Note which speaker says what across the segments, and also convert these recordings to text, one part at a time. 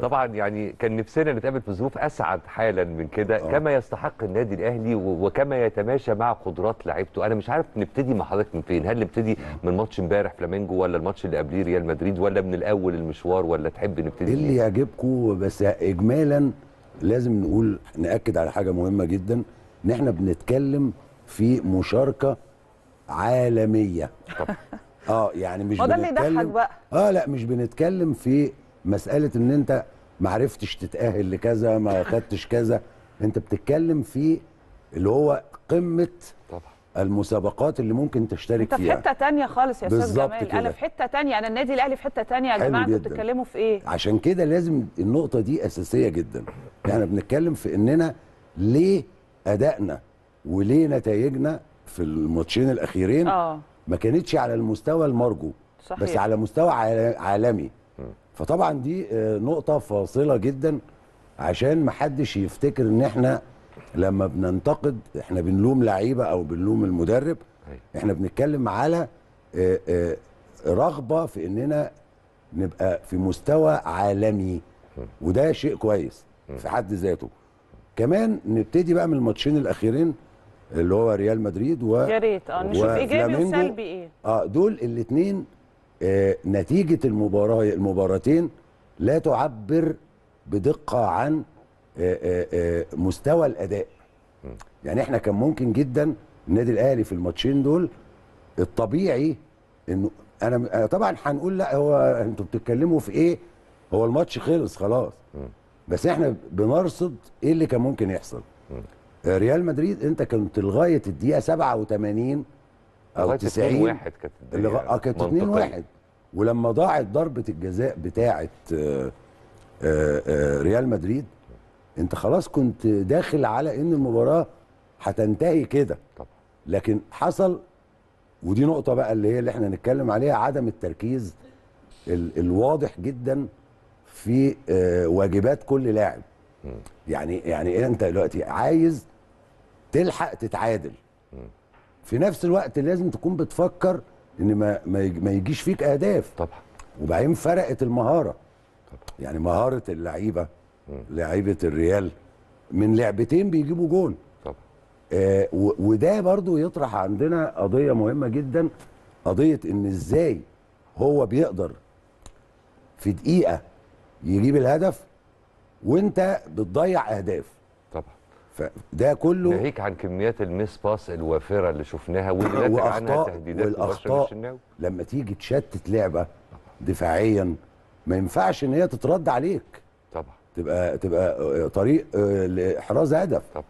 Speaker 1: طبعا يعني كان نفسنا نتقابل في ظروف اسعد حالا من كده آه. كما يستحق النادي الاهلي وكما يتماشى مع قدرات لعيبته انا مش عارف نبتدي مع حضرتك من فين هل نبتدي آه. من ماتش امبارح فلامينجو ولا الماتش اللي قبليه ريال مدريد ولا من الاول المشوار ولا تحب نبتدي إيه اللي إيه؟ يعجبكم بس اجمالا لازم نقول ناكد على حاجه مهمه جدا ان احنا بنتكلم في مشاركه عالميه طب اه يعني مش بنتكلم ده اللي بقى اه لا مش بنتكلم في مساله ان انت ما عرفتش تتاهل لكذا ما خدتش كذا انت بتتكلم في اللي هو قمه طبعا المسابقات اللي ممكن تشترك فيها انت في حته تانية خالص يا استاذ جمال انا في حته تانية انا النادي الاهلي في حته تانية يا جماعه انتوا بتتكلموا في ايه عشان كده لازم النقطه دي اساسيه جدا احنا بنتكلم في اننا ليه ادائنا وليه نتائجنا في الماتشين الاخيرين آه. ما كانتش على المستوى المرجو صحيح. بس على مستوى عالمي فطبعا دي آه، نقطه فاصله جدا عشان ما حدش يفتكر ان احنا لما بننتقد احنا بنلوم لعيبه او بنلوم المدرب أيوة. احنا بنتكلم على آه، آه، رغبه في اننا نبقى في مستوى عالمي وده شيء كويس في حد ذاته كمان نبتدي بقى من الماتشين الاخيرين اللي هو ريال مدريد و يا ريت اه نشوف ايجابي وسلبي ايه اه دول الاثنين آه، نتيجه المباراه المباراتين لا تعبر بدقه عن آه، آه، مستوى الاداء يعني احنا كان ممكن جدا النادي الاهلي في الماتشين دول الطبيعي انه انا طبعا هنقول لا هو انتوا بتتكلموا في ايه هو الماتش خلص خلاص بس احنا بنرصد ايه اللي كان ممكن يحصل ريال مدريد انت كنت لغايه الدقيقه 87 او 90 واحد كانت الدنيا اه كانت 2 واحد ولما ضاعت ضربه الجزاء بتاعه آه،, آه آه ريال مدريد انت خلاص كنت داخل على ان المباراه هتنتهي كده لكن حصل ودي نقطه بقى اللي هي اللي احنا هنتكلم عليها عدم التركيز ال الواضح جدا في آه، واجبات كل لاعب يعني يعني انت دلوقتي عايز تلحق تتعادل في نفس الوقت لازم تكون بتفكر ان ما ما يجيش فيك اهداف طبعا وبعدين فرقت المهاره طبعا. يعني مهاره اللعيبه لعيبه الريال من لعبتين بيجيبوا جون طبعا آه وده برضو يطرح عندنا قضيه مهمه جدا قضيه ان ازاي هو بيقدر في دقيقه يجيب الهدف وانت بتضيع اهداف فده كله ناهيك عن كميات المس باس الوافره اللي شفناها واللي عنها تهديدات والاخطاء لما تيجي تشتت لعبه دفاعيا ما ينفعش ان هي تترد عليك طبعا تبقى تبقى آه، طريق آه، لاحراز هدف طبعا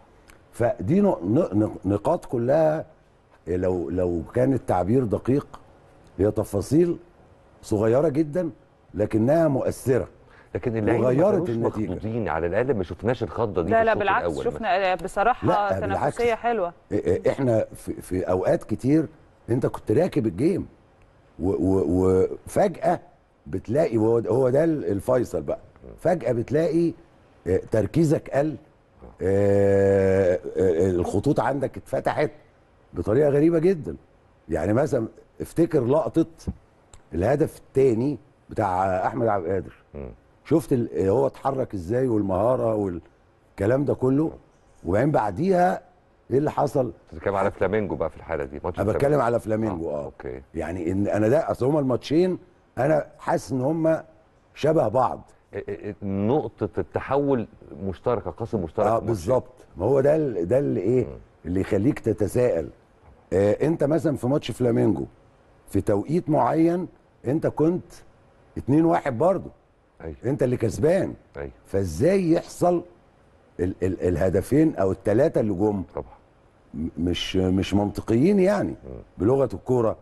Speaker 1: فدي نقاط كلها آه، لو لو كان التعبير دقيق هي تفاصيل صغيره جدا لكنها مؤثره لكن اللعيبه وغيرت النتيجه على الاقل ما شفناش الخضه دي لا لا بالعكس الأول شفنا آه، بصراحه آه، تنافسيه حلوه احنا في, في اوقات كتير انت كنت راكب الجيم وفجاه بتلاقي هو ده الفيصل بقى فجاه بتلاقي آه، تركيزك قل الخطوط عندك اتفتحت بطريقه غريبه جدا يعني مثلا افتكر لقطه الهدف الثاني بتاع احمد عبد القادر شفت إيه هو اتحرك ازاي والمهاره والكلام ده كله وبعدين بعديها ايه اللي حصل؟ بتتكلم على فلامينجو بقى في الحاله دي ماتش انا بتكلم على فلامينجو آه،, اه اوكي يعني ان انا ده اصل هما الماتشين انا حاسس ان هما شبه بعض نقطه التحول مشتركه قاسم مشترك اه بالظبط ما هو ده ده اللي ايه اللي يخليك تتساءل آه انت مثلا في ماتش فلامينجو في توقيت معين انت كنت 2-1 برضه أيوة. انت اللي كسبان أيوة. فازاي يحصل ال ال الهدفين او الثلاثه اللي جم طبعا مش مش منطقيين يعني بلغه الكوره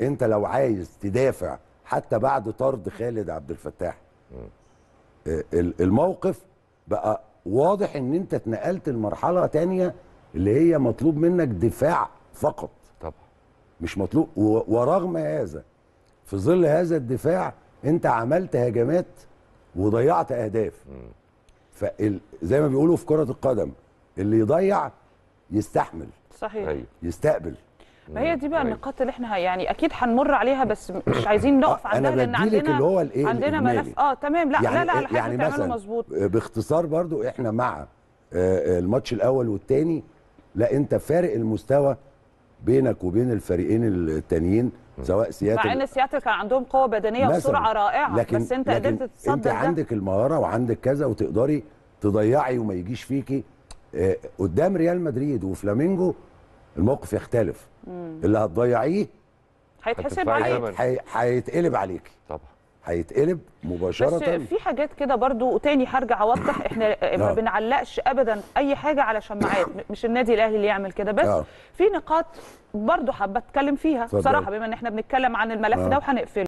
Speaker 1: انت لو عايز تدافع حتى بعد طرد خالد عبد الفتاح آه، الموقف بقى واضح ان انت اتنقلت لمرحله تانية اللي هي مطلوب منك دفاع فقط طبعا مش مطلوب ورغم هذا في ظل هذا الدفاع انت عملت هجمات وضيعت اهداف فزي ما بيقولوا في كره القدم اللي يضيع يستحمل صحيح أيوه. يستقبل ما هي دي بقى أيوة. النقاط اللي احنا يعني اكيد هنمر عليها بس مش عايزين نقف آه، عندها أنا لان عندنا اللي هو الايه عندنا ملف اه تمام لا يعني لا لا يعني على إيه، يعني مثلا مظبوط باختصار برضو احنا مع آه، الماتش الاول والثاني لا انت فارق المستوى بينك وبين الفريقين التانيين سواء سياتل مع ان سياتل كان عندهم قوه بدنيه وسرعه رائعه لكن بس انت لكن قدرت تتصدى انت عندك المهاره وعندك كذا وتقدري تضيعي وما يجيش فيكي آه قدام ريال مدريد وفلامينجو الموقف يختلف مم. اللي هتضيعيه هيتحسب عليك هيتقلب عليكي طبعا هيتقلب مباشره بس في حاجات كده برضو تاني هرجع اوضح احنا ما نعم. بنعلقش ابدا اي حاجه على شماعات مش النادي الاهلي اللي يعمل كده بس نعم. في نقاط برضو حابه اتكلم فيها بصراحه بما ان احنا بنتكلم عن الملف نعم. ده وهنقفله